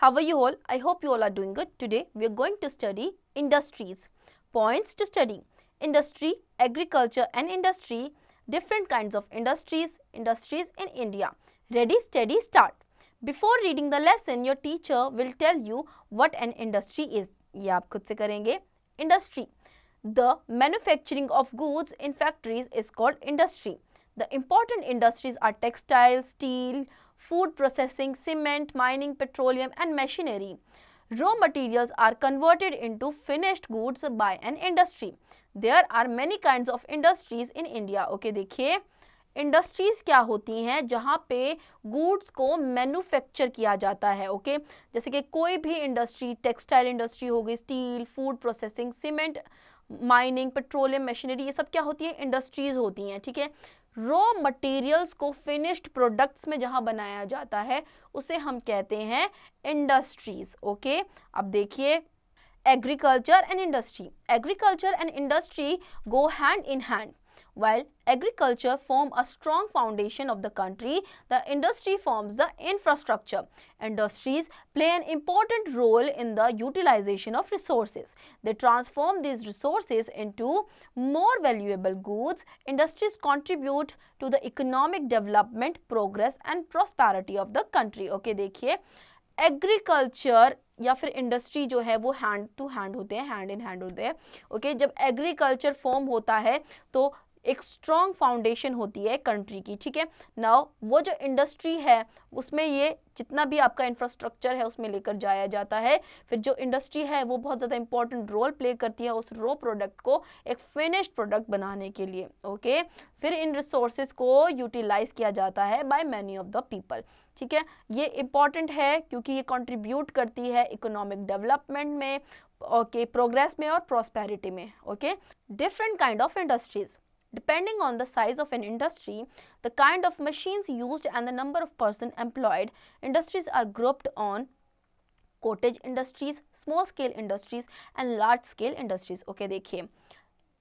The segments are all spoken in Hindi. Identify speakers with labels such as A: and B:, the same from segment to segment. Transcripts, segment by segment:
A: How are you all? I hope you all are doing good. Today we are going to study industries. Points to study. Industry, agriculture and industry, different kinds of industries, industries in India. Ready, steady, start. Before reading the lesson, your teacher will tell you what an industry is. You आप खुद से Industry. The manufacturing of goods in factories is called industry. The important industries are textile, steel, food processing, cement, mining, petroleum and machinery. Raw materials are converted into finished goods by an industry. There are many kinds of industries in India. Okay, देखिए इंडस्ट्रीज़ क्या होती हैं जहाँ पे गुड्स को मैन्युफैक्चर किया जाता है ओके जैसे कि कोई भी इंडस्ट्री टेक्सटाइल इंडस्ट्री होगी steel food processing cement mining petroleum machinery ये सब क्या होती है इंडस्ट्रीज़ होती हैं ठीक है रॉ मटेरियल्स को फिनिश्ड प्रोडक्ट्स में जहां बनाया जाता है उसे हम कहते हैं इंडस्ट्रीज ओके अब देखिए agriculture and industry agriculture and industry go hand in hand While agriculture form a strong foundation of the country, the industry forms the infrastructure. Industries play an important role in the utilization of resources. They transform these resources into more valuable goods. Industries contribute to the economic development, progress and prosperity of the country. Okay, देखिए agriculture या फिर इंडस्ट्री जो है वो हैंड टू हैंड होते हैं हैंड इन हैंड होते हैं ओके okay? जब एग्रीकल्चर फॉर्म होता है तो एक स्ट्रॉन्ग फाउंडेशन होती है कंट्री की ठीक है नाउ वो जो इंडस्ट्री है उसमें ये जितना भी आपका इंफ्रास्ट्रक्चर है उसमें लेकर जाया जाता है फिर जो इंडस्ट्री है वो बहुत ज़्यादा इंपॉर्टेंट रोल प्ले करती है उस रो प्रोडक्ट को एक फिनिश्ड प्रोडक्ट बनाने के लिए ओके फिर इन रिसोर्स को यूटिलाइज किया जाता है by many of the people ठीक है ये इंपॉर्टेंट है क्योंकि ये कॉन्ट्रीब्यूट करती है इकोनॉमिक डेवलपमेंट में ओके okay, प्रोग्रेस में और प्रोस्पेरिटी में okay different kind of industries Depending on the size of an industry, the kind of machines used and the number of person employed, industries are grouped on cottage industries, small scale industries and large scale industries. Okay, देखिए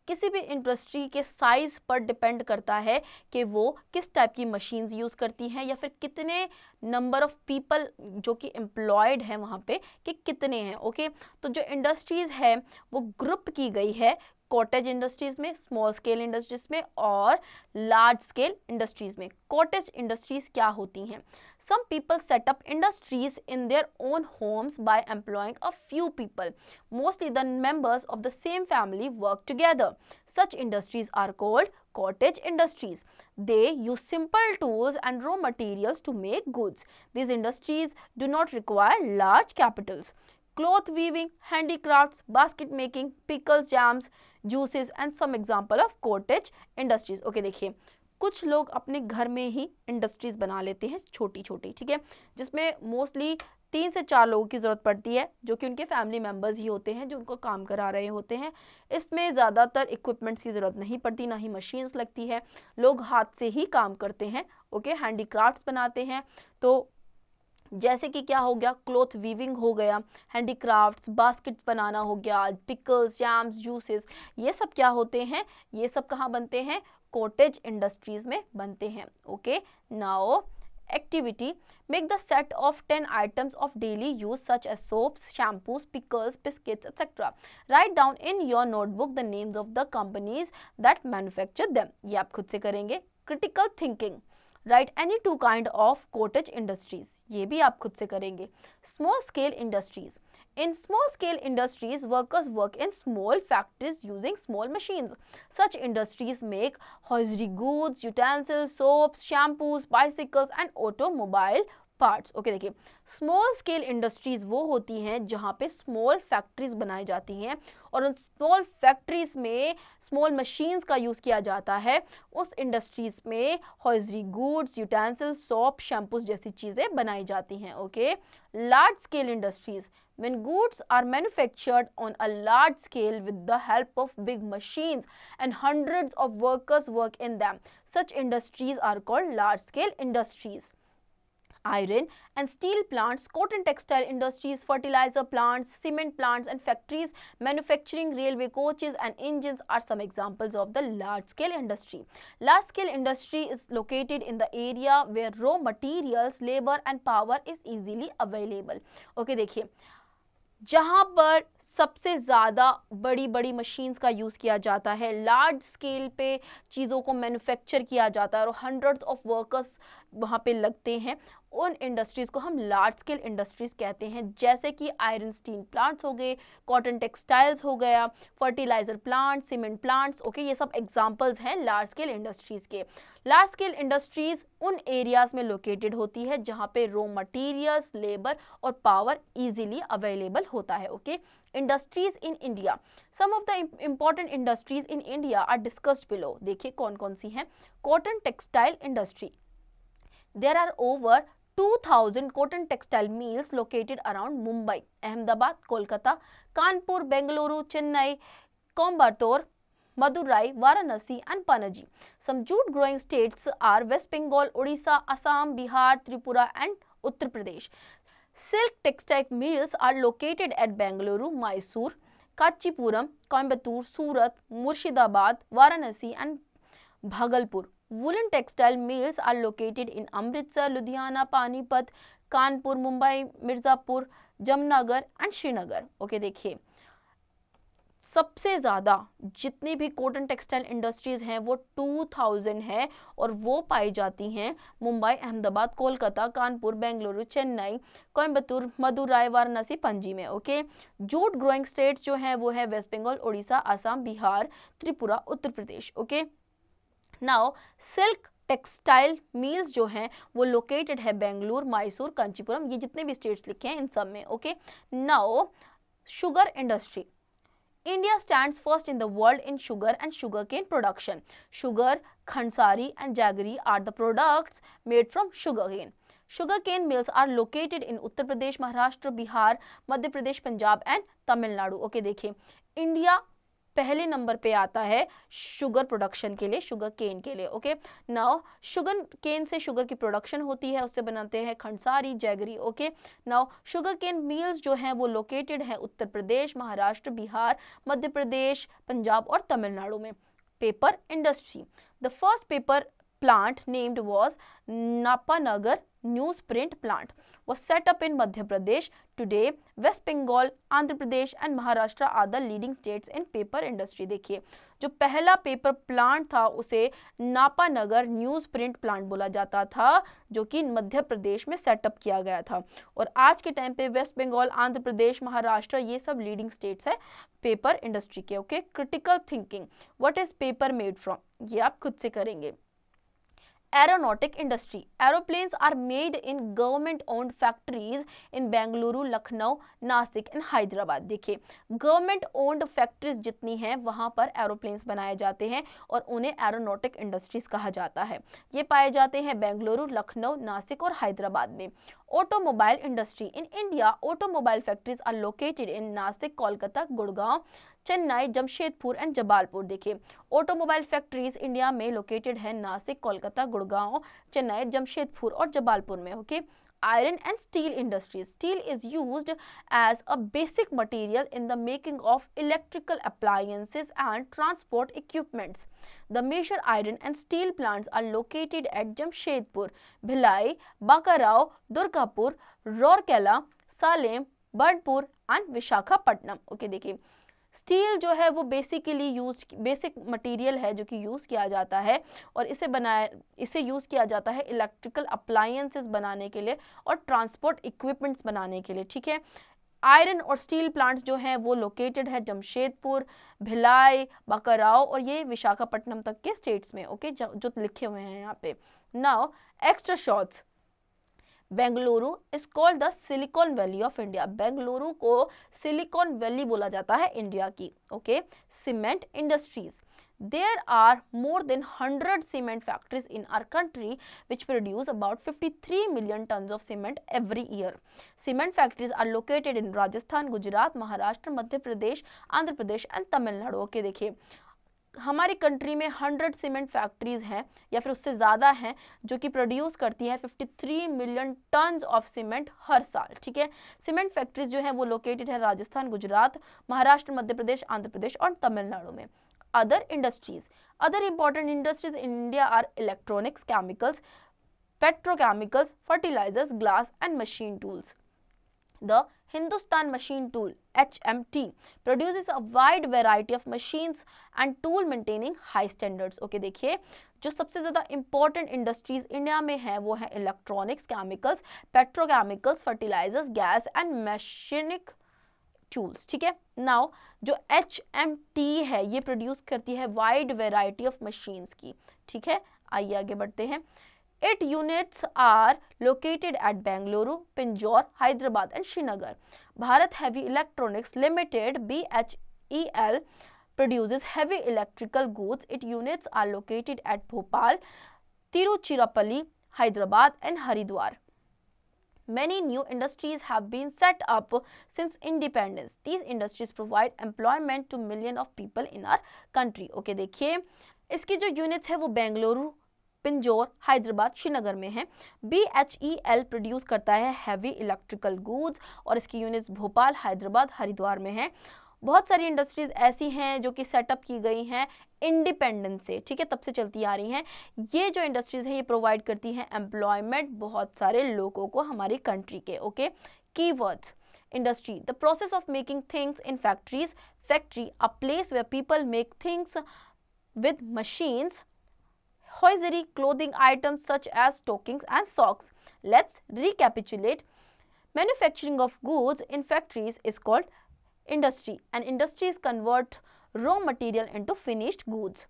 A: किसी भी इंडस्ट्री के साइज़ पर डिपेंड करता है कि वो किस टाइप की मशीन यूज़ करती हैं या फिर कितने नंबर ऑफ़ पीपल जो कि एम्प्लॉयड हैं वहाँ पे कि कितने हैं ओके तो जो इंडस्ट्रीज़ है वो ग्रुप की गई है कॉटेज इंडस्ट्रीज़ में स्मॉल स्केल इंडस्ट्रीज़ में और लार्ज स्केल इंडस्ट्रीज़ में कॉटेज इंडस्ट्रीज़ क्या होती हैं Some people set up industries in their own homes by employing a few people. Mostly the members of the same family work together. Such industries are called cottage industries. They use simple tools and raw materials to make goods. These industries do not require large capitals cloth weaving, handicrafts, basket making, pickles, jams, juices and some example of cottage industries. Okay, देखिए कुछ लोग अपने घर में ही इंडस्ट्रीज़ बना लेते हैं छोटी छोटी ठीक है जिसमें मोस्टली तीन से चार लोगों की ज़रूरत पड़ती है जो कि उनके फैमिली मेम्बर्स ही होते हैं जो उनको काम करा रहे होते हैं इसमें ज़्यादातर इक्विपमेंट्स की ज़रूरत नहीं पड़ती ना ही मशीन्स लगती है लोग हाथ से ही काम करते हैं ओके हैंडीक्राफ्ट्स बनाते हैं तो जैसे कि क्या हो गया क्लोथ वीविंग हो गया हैंडीक्राफ्ट्स बास्केट बनाना हो गया पिकल्स जैम्स जूसेस ये सब क्या होते हैं ये सब कहाँ बनते हैं कोटेज इंडस्ट्रीज में बनते हैं okay now activity make the set of ten items of daily use such a soaps shampoos pickles biscuits etcetera write down in your notebook the names of the companies that manufacture them ये आप खुद से करेंगे critical thinking write any two kind of cottage industries ये भी आप खुद से करेंगे small scale industries In small-scale industries, workers work in small factories using small machines. Such industries make hosiery goods, utensils, soaps, shampoos, bicycles and automobile parts okay देखिए स्मॉल स्केल इंडस्ट्रीज वो होती हैं जहाँ पे स्मॉल फैक्ट्रीज बनाई जाती हैं और उन स्मॉल फैक्ट्रीज में स्मॉल मशीन्स का यूज़ किया जाता है उस इंडस्ट्रीज में hosiery goods utensil soap shampoos जैसी चीज़ें बनाई जाती हैं okay large scale industries when goods are manufactured on a large scale with the help of big machines and hundreds of workers work in them such industries are called large scale industries iron and steel plants, cotton textile industries, fertilizer plants, cement plants and factories manufacturing railway coaches and engines are some examples of the large-scale industry. Large-scale industry is located in the area where raw materials, labor and power is easily available. Okay, देखिए जहाँ पर सबसे ज़्यादा बड़ी बड़ी मशीन्स का यूज़ किया जाता है लार्ज स्केल पे चीज़ों को मैन्युफैक्चर किया जाता है और हंड्रेड्स ऑफ वर्कर्स वहाँ पे लगते हैं उन इंडस्ट्रीज़ को हम लार्ज स्केल इंडस्ट्रीज़ कहते हैं जैसे कि आयरन स्टील प्लांट्स हो गए कॉटन टेक्सटाइल्स हो गया fertiliser plant cement plants okay ये सब एग्जांपल्स हैं लार्ज स्केल इंडस्ट्रीज़ के लार्ज स्केल इंडस्ट्रीज़ उन एरियाज़ में लोकेटेड होती है जहाँ पे रॉ मटेरियल्स लेबर और पावर ईजीली अवेलेबल होता है okay okay? Industries in India some of the important industries in India are discussed below देखिए कौन कौन सी हैं cotton textile industry there are over 2000 cotton textile mills located around Mumbai Ahmedabad Kolkata Kanpur Bengaluru Chennai Coimbatore Madurai Varanasi and Panaji some jute growing states are West Bengal Orissa Assam Bihar Tripura and Uttar Pradesh Silk textile mills are located at Bangalore, Mysore, Kachipuram, Coimbatore, Surat, Murshidabad, Varanasi and Bhagalpur. Woolen textile mills are located in Amritsar, Ludhiana, Panipat, Kanpur, Mumbai, Mirzapur, Jamnagar and Srinagar. Okay, देखिए सबसे ज़्यादा जितनी भी कॉटन टेक्सटाइल इंडस्ट्रीज़ हैं वो 2000 है और वो पाई जाती हैं मुंबई अहमदाबाद कोलकाता कानपुर बेंगलुरु चेन्नई कोयम्बतूर मदुराई वाराणसी पणजी में ओके जूट ग्रोइंग स्टेट जो है वो है West Bengal Orissa Assam Bihar Tripura Uttar Pradesh okay now silk textile mills जो हैं वो लोकेटेड है बेंगलुरु मैसूर कांचीपुरम ये जितने भी स्टेट्स लिखे हैं इन सब में okay now sugar industry India stands first in the world in sugar and sugarcane production. Sugar, khansari and jaggery are the products made from sugarcane. Sugarcane mills are located in Uttar Pradesh, Maharashtra, Bihar, Madhya Pradesh, Punjab and Tamil Nadu. Okay, देखिए India पहले नंबर पे आता है शुगर प्रोडक्शन के लिए शुगर केन के लिए ओके नाउ शुगर केन से शुगर की प्रोडक्शन होती है उससे बनाते हैं khandsari jaggery okay now sugar cane mills जो हैं वो लोकेटेड हैं उत्तर प्रदेश महाराष्ट्र बिहार मध्य प्रदेश पंजाब और तमिलनाडु में paper industry the first paper plant named was Nepanagar news print plant वो setup in Madhya Pradesh today West Bengal Andhra Pradesh and Maharashtra are the leading states in paper industry देखिए जो पहला पेपर प्लांट था उसे नापा नगर न्यूज प्रिंट प्लांट बोला जाता था जो कि मध्य प्रदेश में सेटअप किया गया था और आज के टाइम पे वेस्ट बंगाल आंध्र प्रदेश महाराष्ट्र ये सब लीडिंग स्टेट्स है पेपर इंडस्ट्री के okay critical thinking what is paper made from ये आप खुद से करेंगे aeronautic industry Aeroplanes are made in government owned factories in Bengaluru Lucknow Nashik and Hyderabad देखिए गवर्नमेंट ओन्ड फैक्ट्रीज जितनी हैं वहाँ पर एरोप्लेन्स बनाए जाते हैं और उन्हें एरोनोटिक इंडस्ट्रीज कहा जाता है ये पाए जाते हैं बेंगलुरु लखनऊ नासिक और हैदराबाद में automobile industry in India automobile factories are located in Nashik Kolkata Gurgaon Chennai Jamshedpur and Jabalpur देखिए ऑटोमोबाइल फैक्ट्रीज इंडिया में लोकेटेड है नासिक कोलकाता गुड़गांव चेन्नई जमशेदपुर और जबालपुर में okay iron and steel industries steel is use as a basic material in the making of electrical appliances and transport equipments the major iron and steel plants are located at Jamshedpur Bhilai Bokaro Durgapur रौरकेला Salem Burnpur and Visakhapatnam okay देखिए स्टील जो है वो बेसिकली यूज बेसिक मटेरियल है जो कि यूज़ किया जाता है और इसे बनाया इसे यूज़ किया जाता है इलेक्ट्रिकल अप्लायंसेस बनाने के लिए और ट्रांसपोर्ट इक्विपमेंट्स बनाने के लिए ठीक है आयरन और स्टील प्लांट्स जो हैं वो लोकेटेड है जमशेदपुर भिलाई बकराव और ये विशाखापट्टनम तक के स्टेट्स में ओके जो लिखे हुए हैं यहाँ पे now extra shorts Bengaluru is called the silicon valley of India Bengaluru को सिलिकॉन वैली बोला जाता है इंडिया की okay cement industries there are more than hundred cement factories in our country which produce about fifty three million ton of cement every year cement factories are located in Rajasthan Gujarat Maharashtra Madhya Pradesh Andhra Pradesh and Tamil Nadu okay देखिए हमारी कंट्री में हंड्रेड सीमेंट फैक्ट्रीज़ हैं या फिर उससे ज़्यादा हैं जो कि प्रोड्यूस करती हैं fifty three million tons of cement हर साल ठीक है सीमेंट फैक्ट्रीज जो है वो लोकेटेड है राजस्थान गुजरात महाराष्ट्र मध्य प्रदेश आंध्र प्रदेश और तमिलनाडु में other industries other important industries in India are electronics chemicals petrochemicals fertilisers glass and machine tools The Hindustan Machine Tool HMT produces a wide variety of machines and tool maintaining high standards. Okay okay, देखिए जो सबसे ज़्यादा इंपॉर्टेंट इंडस्ट्रीज इंडिया में है वो है electronics chemicals petrochemicals fertilisers gas and machine tools ठीक है नाउ जो एच एम टी है ये प्रोड्यूस करती है वाइड वेराइटी ऑफ मशीन्स की ठीक है आइए आगे बढ़ते हैं Eight units are located at Bangalore, Pinjore, Hyderabad and Srinagar. Bharat Heavy Electronics Limited BHEL produces heavy electrical goods. Its units are located at Bhopal, Tiruchirappalli, Hyderabad and Haridwar. Many new industries have been set up since independence. These industries provide employment to million of people in our country. Okay, देखिए इसकी जो units है वो Bangalore पिंजोर हैदराबाद श्रीनगर में है B H E L produce करता है हैवी इलेक्ट्रिकल गुड्स और इसकी यूनिट्स भोपाल हैदराबाद हरिद्वार में है बहुत सारी इंडस्ट्रीज ऐसी हैं जो कि सेटअप की गई हैं इंडिपेंडेंस से ठीक है तब से चलती आ रही हैं ये जो इंडस्ट्रीज हैं ये प्रोवाइड करती हैं एम्प्लॉयमेंट बहुत सारे लोगों को हमारी कंट्री के okay keywords industry the process of making things in factories factory a place where people make things with machines hoisery clothing items such as stockings and socks. Let's recapitulate. Manufacturing of goods in factories is called industry and industries convert raw material into finished goods.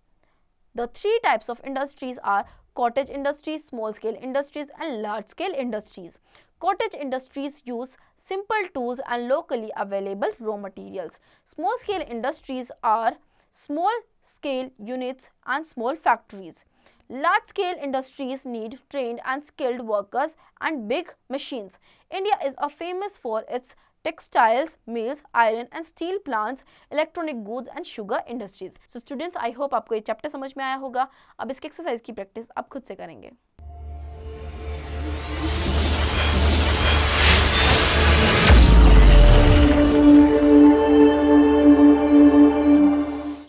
A: The three types of industries are cottage industries, small scale industries and large scale industries. Cottage industries use simple tools and locally available raw materials. Small scale industries are small scale units and small factories. Large scale industries need trained and skilled workers and big machines. India is famous for its textiles, mills, iron and steel plants, electronic goods and sugar industries. So students, I hope आपको ये चैप्टर समझ में आया होगा अब इसकी एक्सरसाइज की प्रैक्टिस आप खुद से करेंगे